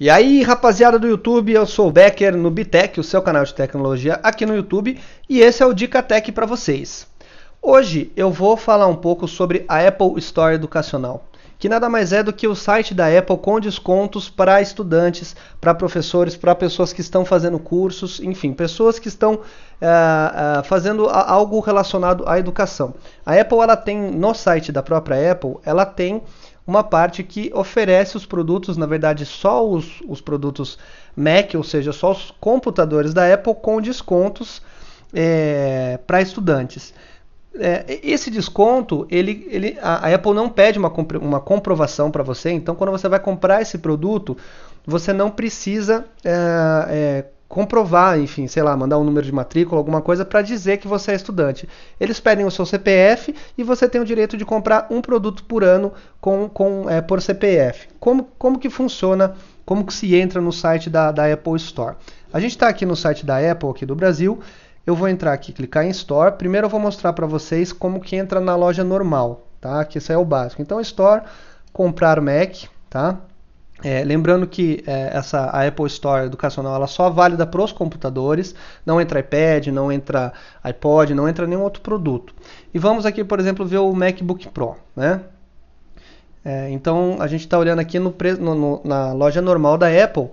E aí, rapaziada do YouTube, eu sou o Becker no Bitec, o seu canal de tecnologia aqui no YouTube, e esse é o Dica Tech para vocês. Hoje eu vou falar um pouco sobre a Apple Store Educacional, que nada mais é do que o site da Apple com descontos para estudantes, para professores, para pessoas que estão fazendo cursos, enfim, pessoas que estão uh, uh, fazendo algo relacionado à educação. A Apple ela tem no site da própria Apple, ela tem uma parte que oferece os produtos, na verdade, só os, os produtos Mac, ou seja, só os computadores da Apple com descontos é, para estudantes. É, esse desconto, ele, ele, a, a Apple não pede uma, uma comprovação para você, então quando você vai comprar esse produto, você não precisa é, é comprovar, enfim, sei lá, mandar um número de matrícula, alguma coisa para dizer que você é estudante. Eles pedem o seu CPF e você tem o direito de comprar um produto por ano com, com é, por CPF. Como, como que funciona? Como que se entra no site da, da Apple Store? A gente está aqui no site da Apple aqui do Brasil. Eu vou entrar aqui, clicar em Store. Primeiro eu vou mostrar para vocês como que entra na loja normal, tá? Que isso é o básico. Então Store, comprar Mac, tá? É, lembrando que é, essa a Apple Store educacional ela só é válida para os computadores, não entra iPad, não entra iPod, não entra nenhum outro produto. E vamos aqui, por exemplo, ver o MacBook Pro, né? É, então a gente está olhando aqui no, no, na loja normal da Apple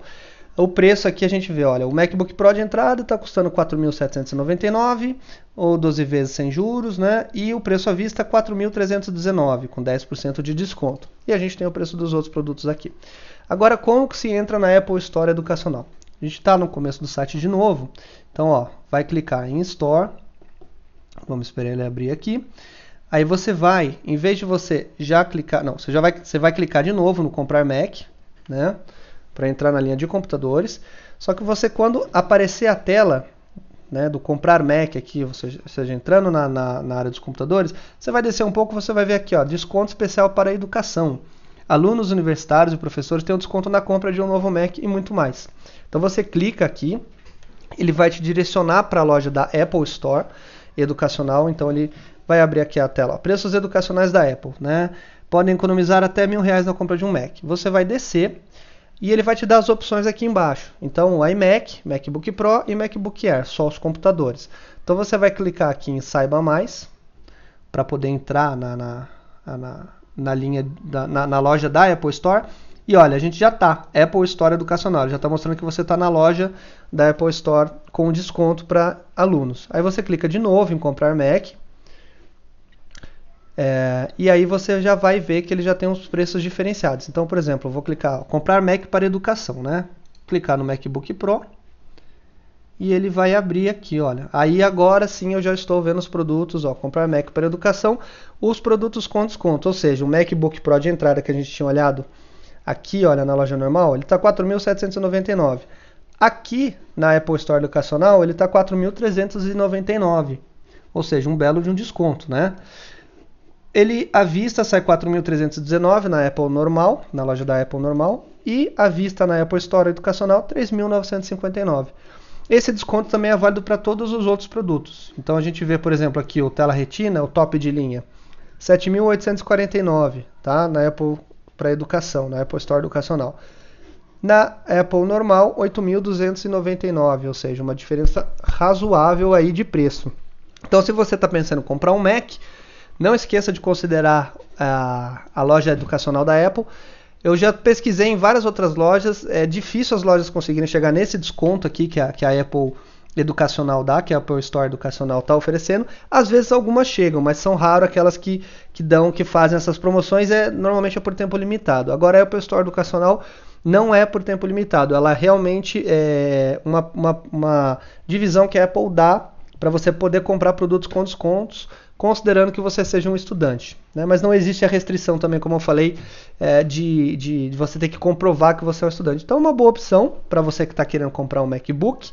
o preço aqui a gente vê, olha, o MacBook Pro de entrada está custando 4.799 ou 12 vezes sem juros, né? E o preço à vista 4.319 com 10% de desconto. E a gente tem o preço dos outros produtos aqui. Agora, como que se entra na Apple Store Educacional? A gente está no começo do site de novo, então ó, vai clicar em Store. Vamos esperar ele abrir aqui. Aí você vai, em vez de você já clicar, não, você já vai, você vai clicar de novo no Comprar Mac, né? para entrar na linha de computadores. Só que você, quando aparecer a tela né, do comprar Mac aqui, ou seja, entrando na, na, na área dos computadores, você vai descer um pouco você vai ver aqui, ó, desconto especial para a educação. Alunos universitários e professores têm um desconto na compra de um novo Mac e muito mais. Então você clica aqui, ele vai te direcionar para a loja da Apple Store educacional. Então ele vai abrir aqui a tela, ó, preços educacionais da Apple, né? Podem economizar até mil reais na compra de um Mac. Você vai descer e ele vai te dar as opções aqui embaixo. Então, iMac, MacBook Pro e MacBook Air, só os computadores. Então você vai clicar aqui em Saiba Mais para poder entrar na, na, na, na linha da, na, na, loja da Apple Store. E olha, a gente já está Apple Store Educacional, Ele já está mostrando que você está na loja da Apple Store com desconto para alunos. Aí você clica de novo em Comprar Mac é, e aí você já vai ver que ele já tem os preços diferenciados. Então, por exemplo, eu vou clicar comprar Mac para educação, né? Clicar no MacBook Pro e ele vai abrir aqui, olha. Aí agora sim eu já estou vendo os produtos, ó, comprar Mac para educação, os produtos com desconto, ou seja, o MacBook Pro de entrada que a gente tinha olhado aqui, olha, na loja normal, ele está 4.799. Aqui na Apple Store educacional, ele está 4.399. Ou seja, um belo de um desconto, né? Ele à vista sai 4.319 na Apple normal, na loja da Apple normal, e à vista na Apple Store educacional 3.959. Esse desconto também é válido para todos os outros produtos. Então a gente vê, por exemplo, aqui o tela retina, o top de linha, 7.849, tá? Na Apple para educação, na Apple Store educacional. Na Apple normal, 8.299, ou seja, uma diferença razoável aí de preço. Então, se você está pensando em comprar um Mac, não esqueça de considerar a, ah, a loja educacional da Apple. Eu já pesquisei em várias outras lojas, é difícil as lojas conseguirem chegar nesse desconto aqui que a, que a Apple educacional dá, que a Apple Store educacional está oferecendo. Às vezes algumas chegam, mas são raras aquelas que, que dão, que fazem essas promoções, é normalmente é por tempo limitado. Agora a Apple Store educacional não é por tempo limitado, ela realmente é uma, uma, uma divisão que a Apple dá para você poder comprar produtos com descontos, considerando que você seja um estudante. Né? Mas não existe a restrição também, como eu falei, é, de, de, de, você ter que comprovar que você é um estudante. Então, é uma boa opção para você que está querendo comprar um MacBook,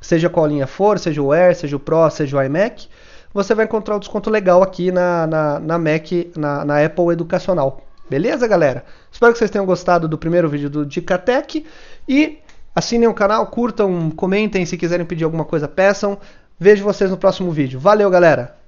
seja qual linha for, seja o Air, seja o Pro, seja o iMac, você vai encontrar um desconto legal aqui na, na, na Mac, na, na Apple Educacional. Beleza, galera? Espero que vocês tenham gostado do primeiro vídeo do Dica Tech e assinem o canal, curtam, comentem se quiserem pedir alguma coisa, peçam. Vejo vocês no próximo vídeo. Valeu, galera!